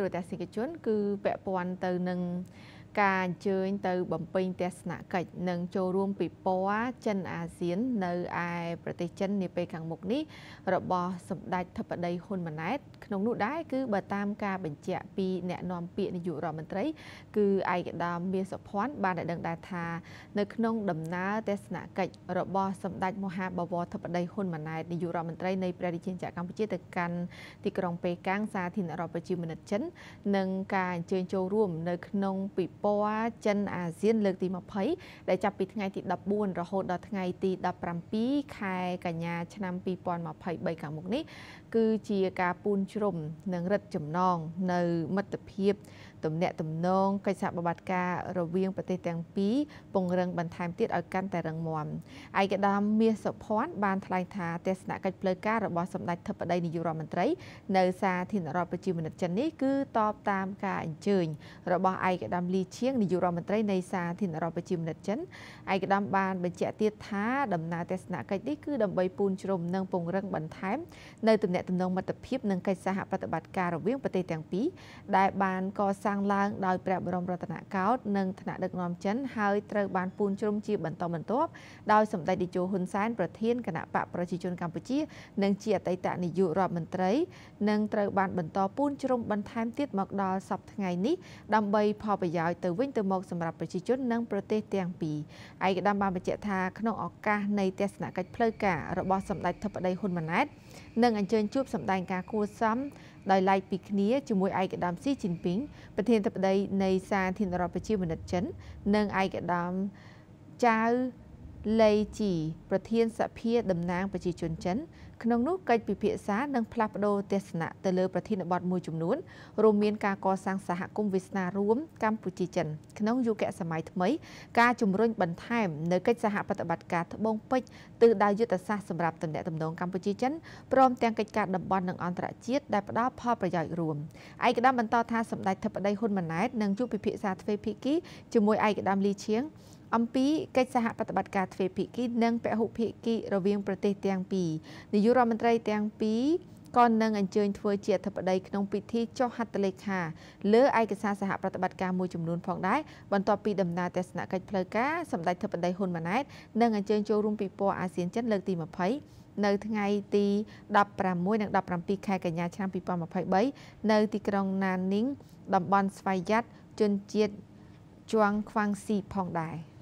ទូរទស្សនិកជនគឺពាក់ព័ន្ធទៅនឹងការអញ្ជើញទៅបំពេញទស្សនកិច្ចនិងចូលរួមពិព័រណ៍ចិនអាស៊ាន នៅឯប្រទេសចិន នាពេលខាងមុខនេះរបស់សម្ដេចធិបតីហ៊ុនម៉ាណែត ក្នុងនោះដែរគឺបើតាមការបញ្ជាក់ពី អ្នកនាំពាក្យនាយករដ្ឋមន្ត្រី គឺឯកឧត្តមមាសសុភ័ណ្ឌបានដឹងដែរថា នៅក្នុង ដំណើរទស្សនកិច្ចរបស់សម្ដេចមហាបវរធិបតីហ៊ុនម៉ាណែតនាយករដ្ឋមន្ត្រីនៃព្រះរាជាណាចក្រកម្ពុជាទៅកាន់ទីក្រុងប៉េកាំងសាធារណរដ្ឋប្រជាមានិតចិននិងការអញ្ជើញចូលរួម នៅក្នុងពិពរចិនអាស៊ាន លើកទី20ដែលចាប់ពីថ្ងៃទី14រហូតដល់ថ្ងៃទី17ខែកញ្ញាឆ្នាំ2023ខាងមុខនេះ គឺជាការពូនជ្រុំនិងរឹតចំណងនៅមិត្តភាពទំនាក់ទំនងកិច្ចសហប្រតិការរវាងប្រទេសទាំងពីរពង្រឹងបន្ថែមទៀតឲ្យកាន់តែរឹងមាំឯកឧត្តមមាសសុភ័ណ្ឌបានថ្លែងថាទស្សនកិច្ចផ្លូវការរបស់សម្ដេចធិបតីនាយករដ្ឋមន្ត្រីនៅសាធារណរដ្ឋប្រជាមានិតចិននេះគឺតបតាមការអញ្ជើញរបស់ឯកឧត្តមលីឈៀងនាយករដ្ឋមន្ត្រីនៃសាធារណរដ្ឋប្រជាមានិតចិនឯកឧត្តមបានបញ្ជាក់ទៀតថាដំណើរទស្សនកិច្ចនេះគឺដើម្បីពូនជ្រុំនិងពង្រឹងបន្ថែមនៅទំនាក់ទំនងមិត្តភាព និងកិច្ចសហប្រតិបត្តិការរវាងប្រទេសទាំងពីរដែលបាន កសាងឡើងដោយព្រះបរមរតនកោដ្ឋនិងថ្នាក់ដឹកនាំចិនហើយត្រូវបានពូនជ្រុំជា បន្តបន្ទាប់ដោយសម្ដេចតេជោហ៊ុនសែនប្រធានគណៈបកប្រជាជនកម្ពុជា និងជាអតីតនាយករដ្ឋមន្ត្រីនិងត្រូវបានបន្តពូនជ្រុំបន្ថែមទៀតមកដល់សប្តាហ៍ថ្ងៃនេះដើម្បីផលប្រយោជន៍ទៅវិញទៅមកសម្រាប់ប្រជាជននិងប្រទេសទាំងពីរឯកឧត្តមបានបញ្ជាក់ថាក្នុងឱកាសនៃទស្សនកិច្ចផ្លូវការរបស់សម្ដេចធិបតីហ៊ុនម៉ាណែតនឹងអញ្ជើញជួបសម្ដែងការគួរសមដោយឡែកពីគ្នាជាមួយឯកឧត្តមស៊ីជីនពីងប្រធានធិបតីនៃសាធារណរដ្ឋប្រជាមានិតចិននិងឯកឧត្តមចៅលីជីប្រធានសភាតំណាងប្រជាជនចិនក្នុងនោះកិច្ចពិភាក្សានិងផ្លាស់ប្តូរទស្សនៈទៅលើប្រធានបទមួយចំនួនរួមមានការកសាងសហគមន៍វាសនារួមកម្ពុជាចិនក្នុងយុគសម័យថ្មីការជំរុញបន្ថែមនៅកិច្ចសហប្រតិបត្តិការត្បូងពេជ្រទិសដៅយុទ្ធសាស្ត្រសម្រាប់តំណែងតំណងកម្ពុជាចិនព្រមទាំងកិច្ចការតំបន់និងអន្តរជាតិដែលផ្តល់ផលប្រយោជន៍រួមឯកឧត្តមបន្តថាសម្ដេចធិបតីហ៊ុនម៉ាណែតនិងជួបពិភាក្សាទ្វេភាគីជាមួយឯកឧត្តមលីឈៀងអំពីកិច្ចសហប្រតិបត្តិការទ្វេភាគីនិងពហុភាគីរវាងប្រទេសទាំងពីរនាយករដ្ឋមន្ត្រីទាំងពីរក៏នឹងអញ្ជើញធ្វើជាអធិបតីក្នុងពិធីចុះហត្ថលេខាលើឯកសារសហប្រតិបត្តិការមួយចំនួនផងដែរបន្ទាប់ពីដំណើរទស្សនកិច្ចផ្លូវការសម្ដេចអធិបតីហ៊ុនម៉ាណែតនឹងអញ្ជើញចូលរួមពិព័រណ៍អាស៊ានចិនលើកទី20នៅថ្ងៃទី16និង17ខែកញ្ញាឆ្នាំ2023នៅ ទីក្រុងណានីងតំបន់ស្វ័យយ័តជនជាតិជាងខ្វាំងស៊ីផងដែរ។